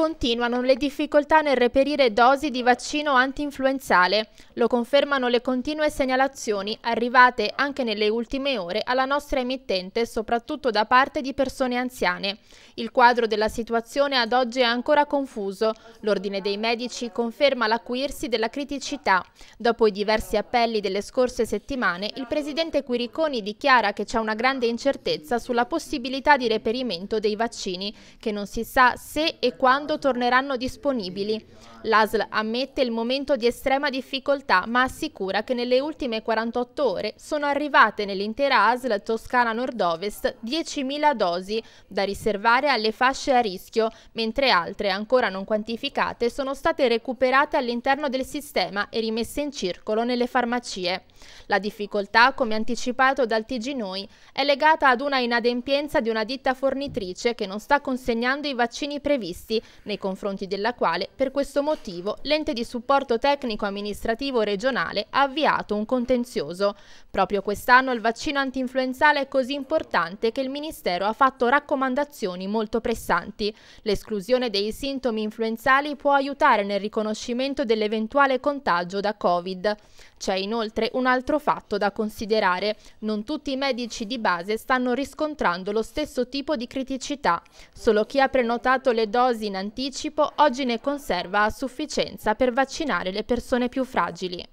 Continuano le difficoltà nel reperire dosi di vaccino anti-influenzale. Lo confermano le continue segnalazioni arrivate anche nelle ultime ore alla nostra emittente, soprattutto da parte di persone anziane. Il quadro della situazione ad oggi è ancora confuso. L'Ordine dei Medici conferma l'acuirsi della criticità. Dopo i diversi appelli delle scorse settimane, il presidente Quiriconi dichiara che c'è una grande incertezza sulla possibilità di reperimento dei vaccini, che non si sa se e quando d'accordo torneranno disponibili. L'ASL ammette il momento di estrema difficoltà ma assicura che nelle ultime 48 ore sono arrivate nell'intera ASL Toscana Nord-Ovest 10.000 dosi da riservare alle fasce a rischio, mentre altre ancora non quantificate sono state recuperate all'interno del sistema e rimesse in circolo nelle farmacie. La difficoltà, come anticipato dal TG Noi, è legata ad una inadempienza di una ditta fornitrice che non sta consegnando i vaccini previsti nei confronti della quale per questo motivo l'ente di supporto tecnico amministrativo regionale ha avviato un contenzioso. Proprio quest'anno il vaccino antinfluenzale è così importante che il Ministero ha fatto raccomandazioni molto pressanti. L'esclusione dei sintomi influenzali può aiutare nel riconoscimento dell'eventuale contagio da Covid. C'è inoltre un altro fatto da considerare. Non tutti i medici di base stanno riscontrando lo stesso tipo di criticità. Solo chi ha prenotato le dosi in anticipo, oggi ne conserva a sufficienza per vaccinare le persone più fragili.